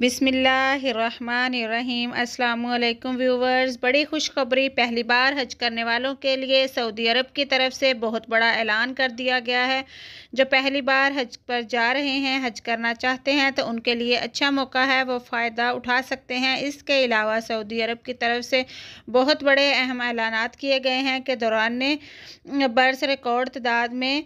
बिसमीम् अल्लाम व्यूवर्स बड़ी खुशखबरी पहली बार हज करने वालों के लिए सऊदी अरब की तरफ से बहुत बड़ा ऐलान कर दिया गया है जो पहली बार हज पर जा रहे हैं हज करना चाहते हैं तो उनके लिए अच्छा मौका है वो फ़ायदा उठा सकते हैं इसके अलावा सऊदी अरब की तरफ से बहुत बड़े अहम ऐलान किए गए हैं कि दौरान बर्स रिकॉर्ड तादाद में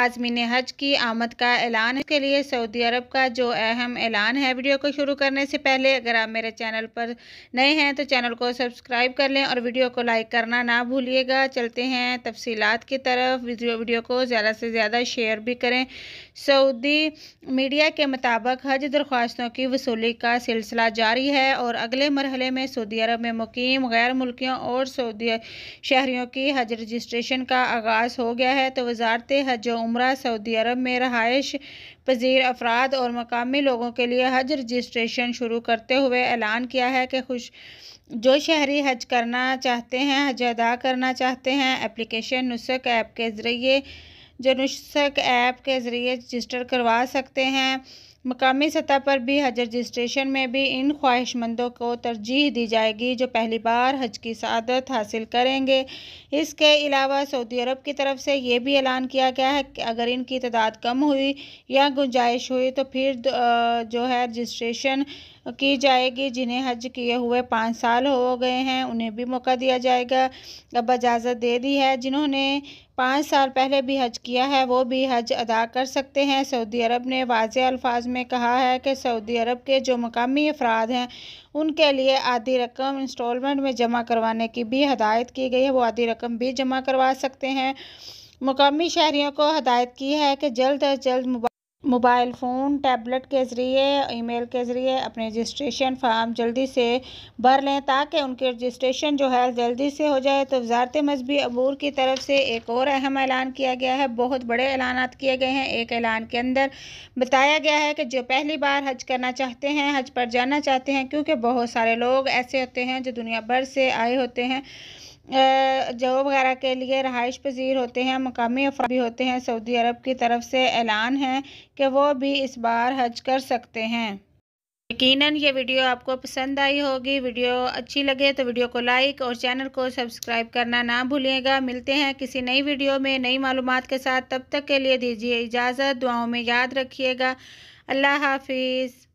आजमी ने हज की आमद का ऐलान के लिए सऊदी अरब का जो अहम ऐलान है वीडियो को शुरू करने से पहले अगर आप मेरे चैनल पर नए हैं तो चैनल को सब्सक्राइब कर लें और वीडियो को लाइक करना ना भूलिएगा चलते हैं तफसीत की तरफ वीडियो वीडियो को ज़्यादा से ज़्यादा शेयर भी करें सऊदी मीडिया के मुताबिक हज दरख्वास्तों की वसूली का सिलसिला जारी है और अगले मरहले में सऊदी अरब में मुकीम गैर मुल्कियों और सऊदी शहरीों की हज रजिस्ट्रेशन का आगाज़ हो गया है तो वजारत हजों उम्र सऊदी अरब में रहायश पजीर अफराद और मकामी लोगों के लिए हज रजिस्ट्रेशन शुरू करते हुए ऐलान किया है कि खुश जो शहरी हज करना चाहते हैं हज अदा करना चाहते हैं एप्लीकेशन नुस्ख ऐप के ज़रिए जो नुस्ख ऐप के ज़रिए रजिस्टर करवा सकते हैं मकामी सतह पर भी हज रजिस्ट्रेशन में भी इन ख्वाहिशमंदों को तरजीह दी जाएगी जो पहली बार हज की सदत हासिल करेंगे इसके अलावा सऊदी अरब की तरफ से ये भी ऐलान किया गया है कि अगर इनकी तादाद कम हुई या गुंजाइश हुई तो फिर जो है रजिस्ट्रेशन की जाएगी जिन्हें हज किए हुए पाँच साल हो गए हैं उन्हें भी मौका दिया जाएगा अब इजाज़त दे दी है जिन्होंने पाँच साल पहले भी हज किया है वो भी हज अदा कर सकते हैं सऊदी अरब ने वाज अल्फाज में कहा है कि सऊदी अरब के जो मकामी अफराद हैं उनके लिए आधी रकम इंस्टॉलमेंट में जमा करवाने की भी हदायत की गई है वो आधी रकम भी जमा करवा सकते हैं मुकामी शहरीों को हदायत की है कि जल्द अज जल्द मोबाइल फ़ोन टैबलेट के ज़रिए ईमेल के ज़रिए अपने रजिस्ट्रेशन फार्म जल्दी से भर लें ताकि उनके रजिस्ट्रेशन जो है जल्दी से हो जाए तो वजारत मजहबी अबूर की तरफ से एक और अहम ऐलान किया गया है बहुत बड़े ऐलान किए गए हैं एक ऐलान के अंदर बताया गया है कि जो पहली बार हज करना चाहते हैं हज पर जाना चाहते हैं क्योंकि बहुत सारे लोग ऐसे होते हैं जो दुनिया भर से आए होते हैं जॉब वगैरह के लिए रहाइश पजीर होते हैं मकामी अफरा भी होते हैं सऊदी अरब की तरफ से ऐलान है कि वो भी इस बार हज कर सकते हैं यकीनन ये वीडियो आपको पसंद आई होगी वीडियो अच्छी लगे तो वीडियो को लाइक और चैनल को सब्सक्राइब करना ना भूलिएगा मिलते हैं किसी नई वीडियो में नई मालूम के साथ तब तक के लिए दीजिए इजाज़त दुआओं में याद रखिएगा अल्लाह हाफिज़